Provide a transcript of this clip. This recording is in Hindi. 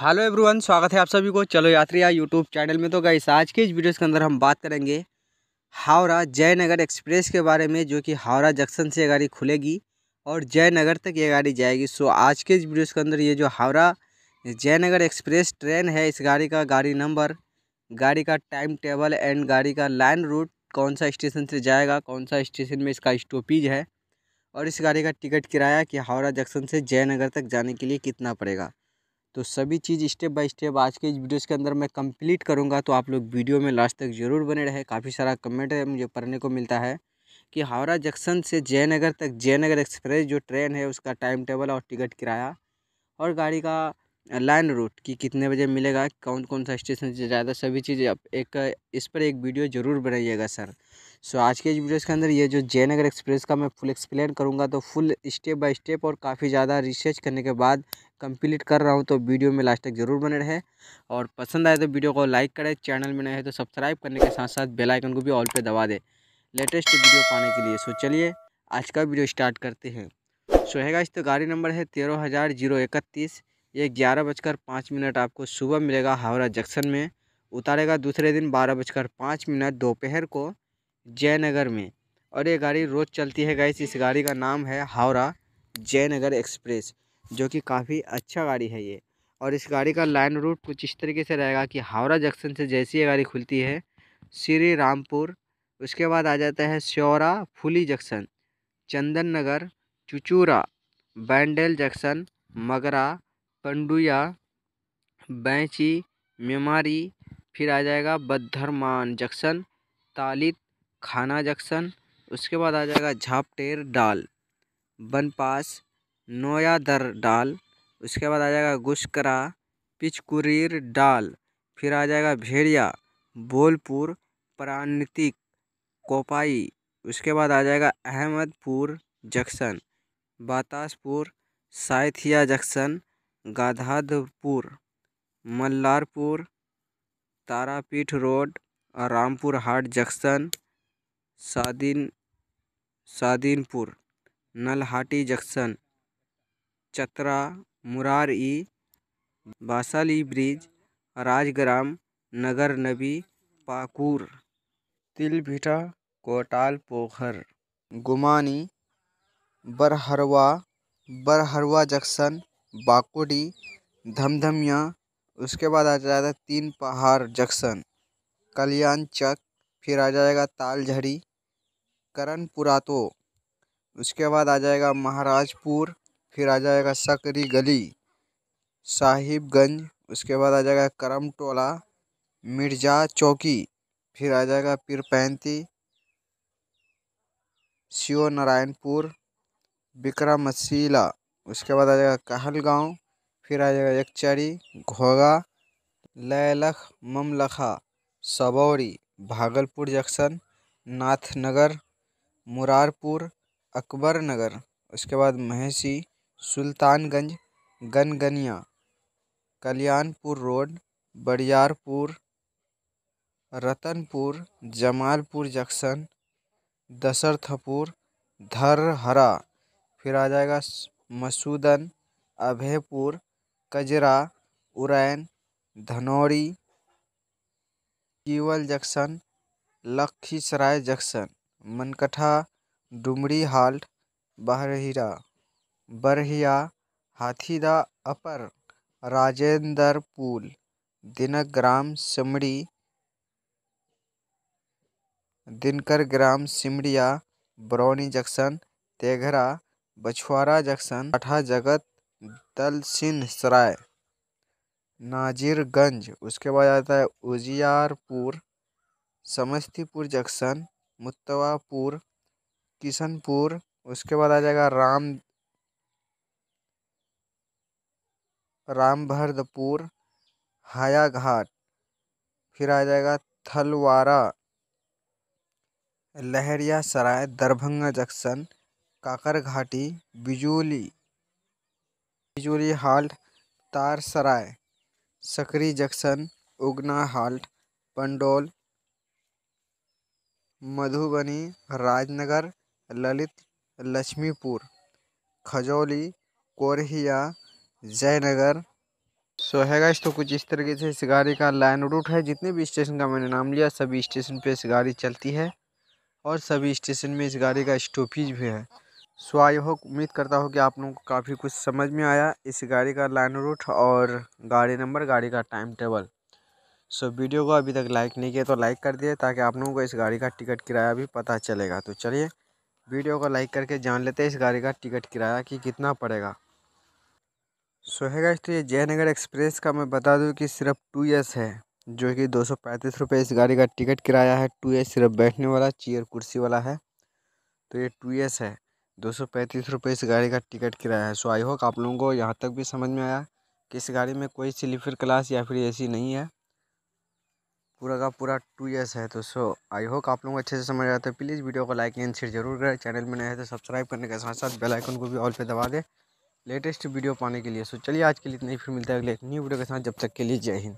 हेलो एवरीवन स्वागत है आप सभी को चलो यात्रिया यूट्यूब चैनल में तो गाइस आज के इस वीडियोस के अंदर हम बात करेंगे हावड़ा जयनगर एक्सप्रेस के बारे में जो कि हावड़ा जंक्शन से ये गाड़ी खुलेगी और जयनगर तक ये गाड़ी जाएगी सो आज के इस वीडियोस के अंदर ये जो हावड़ा जयनगर एक्सप्रेस ट्रेन है इस गाड़ी का गाड़ी नंबर गाड़ी का टाइम टेबल एंड गाड़ी का लाइन रूट कौन सा स्टेशन से जाएगा कौन सा स्टेशन में इसका स्टॉपेज है और इस गाड़ी का टिकट किराया कि हावड़ा जंक्शन से जयनगर तक जाने के लिए कितना पड़ेगा तो सभी चीज़ स्टेप बाय स्टेप आज के इस वीडियोज़ के अंदर मैं कंप्लीट करूँगा तो आप लोग वीडियो में लास्ट तक ज़रूर बने रहे काफ़ी सारा कमेंट है मुझे पढ़ने को मिलता है कि हावड़ा जंक्शन से जयनगर तक जयनगर एक्सप्रेस जो ट्रेन है उसका टाइम टेबल और टिकट किराया और गाड़ी का लाइन रूट कि कितने बजे मिलेगा कौन कौन सा स्टेशन से ज़्यादा सभी चीज़ें आप एक इस पर एक वीडियो ज़रूर बनाइएगा सर सो आज के इस वीडियो के अंदर ये जो जयनगर एक्सप्रेस का मैं फुल एक्सप्लेन करूँगा तो फुल स्टेप बाय स्टेप और काफ़ी ज़्यादा रिसर्च करने के बाद कंप्लीट कर रहा हूँ तो वीडियो में लास्ट तक ज़रूर बने रहे और पसंद आए तो वीडियो को लाइक करें चैनल में नए है तो सब्सक्राइब करने के साथ साथ बेलाइकन को भी ऑल पर दबा दें लेटेस्ट वीडियो पाने के लिए सो चलिए आज का वीडियो स्टार्ट करते हैं सो है इस तो गाड़ी नंबर है तेरह हज़ार जीरो इकतीस ये ग्यारह बजकर पाँच मिनट आपको सुबह मिलेगा हावड़ा जंक्शन में उतारेगा दूसरे दिन बारह बजकर पाँच मिनट दोपहर को जयनगर में और ये गाड़ी रोज़ चलती है गाइस इस गाड़ी का नाम है हावड़ा जयनगर एक्सप्रेस जो कि काफ़ी अच्छा गाड़ी है ये और इस गाड़ी का लाइन रूट कुछ इस तरीके से रहेगा कि हावड़ा जंक्शन से जैसी ये गाड़ी खुलती है श्री रामपुर उसके बाद आ जाता है Sheoraphuli junction Chandannagar Chuchura Bandel junction Magra Pandua Boinchi Memari फिर आ जाएगा बद्धरमान जक्शन तालित खाना जक्शन उसके बाद आ जाएगा झापटेर डाल बनपास नोयादर डाल उसके बाद आ जाएगा गुस्करा पिचकुरीर डाल फिर आ जाएगा भेड़िया बोलपुर प्राणतिक कोपाई उसके बाद आ जाएगा Ahmadpur junction Batashpur Sainthia junction Gadadharpur Mallarpur Tarapith road Rampurhat junction सादिन Sadinpur Nalhati junction Chatra Murarai Basali bridge Rajgram Nagarnabi Pakur Tilbhita Kotalpokhar Gumani Barharwa Barharwa junction Bakudi Dhamdhamia उसके बाद आ जाएगा तीन पहाड़ जक्शन कल्याण चक फिर आ जाएगा तालझड़ी करणपुरा तो उसके बाद आ जाएगा महाराजपुर फिर आ जाएगा सकरी गली साहिबगंज उसके बाद आ जाएगा करम टोला मिर्जा चौकी फिर आ जाएगा पीर पैंती शिव नारायणपुर विक्रमशिला उसके बाद आ जाएगा कहलगाँव फिर आ जाएगा एकचरी घोगा लैलख ममलखा सबौरी भागलपुर जंक्शन नाथनगर मुरारपुर अकबर नगर उसके बाद महसी सुल्तानगंज गनगनिया कल्याणपुर रोड बरियारपुर रतनपुर जमालपुर जंक्शन दशरथपुर धरहरा फिर आ जाएगा मसूदन अभयपुर कजरा उरैन धनौरी केवल junction Lakhisarai junction Mankatha Dumri halt बहरहिरा Barahiya Hathidah upper Rajendra Pul Gram Simri Dinkar Gram Simariya Barauni junction Teghra Bachhwara junction Atha Jagat Sarai Nazirganj उसके बाद आता है उजियारपुर समस्तीपुर जंक्शन मुतवापुर किशनपुर उसके बाद आ जाएगा राम रामभरदपुर हायाघाट फिर आ जाएगा Thalwara Laheriasarai Darbhanga junction Kakarghati Bijoli Bijoli halt Tarsarai Sakri junction Ugna halt Pandaul Madhubani Rajnagar Lalit Lakshmipur Khajauli Korahiya Jaynagar so so, है गाइस तो कुछ इस तरीके से इस गाड़ी का लाइन रूट है जितने भी स्टेशन का मैंने नाम लिया सभी स्टेशन पे इस गाड़ी चलती है और सभी स्टेशन में इस गाड़ी का स्टॉपेज भी है सो आई हो उम्मीद करता हूँ कि आप लोगों को काफ़ी कुछ समझ में आया इस गाड़ी का लाइन रूट और गाड़ी नंबर गाड़ी का टाइम टेबल सो वीडियो को अभी तक लाइक नहीं किया तो लाइक कर दिए ताकि आप लोगों को इस गाड़ी का टिकट किराया भी पता चलेगा तो चलिए वीडियो को लाइक करके जान लेते हैं इस गाड़ी का टिकट किराया कि कितना पड़ेगा सो है इस तो ये जयनगर एक्सप्रेस का मैं बता दूँ कि सिर्फ टू एस है जो कि दो सौ पैंतीस रुपये इस गाड़ी का टिकट किराया है टू एस सिर्फ बैठने वाला चेयर कुर्सी वाला है तो ये टू एस है दो सौ पैंतीस रुपये इस गाड़ी का टिकट किराया है सो आई होप आप लोगों को यहाँ तक भी समझ में आया कि इस गाड़ी में कोई स्लीपर क्लास या फिर एसी नहीं है पूरा का पूरा टू ईयर्स है तो सो आई होप आप लोगों को अच्छे से समझ आया तो प्लीज़ वीडियो को लाइक एंड शेयर जरूर करें चैनल में नए हैं तो सब्सक्राइब करने के साथ साथ बेलाइकन को भी ऑल पे दबा दें लेटेस्ट वीडियो पाने के लिए सो चलिए आज के लिए इतना ही फिर मिलता है अगले न्यू वीडियो के साथ जब तक के लिए जय हिंद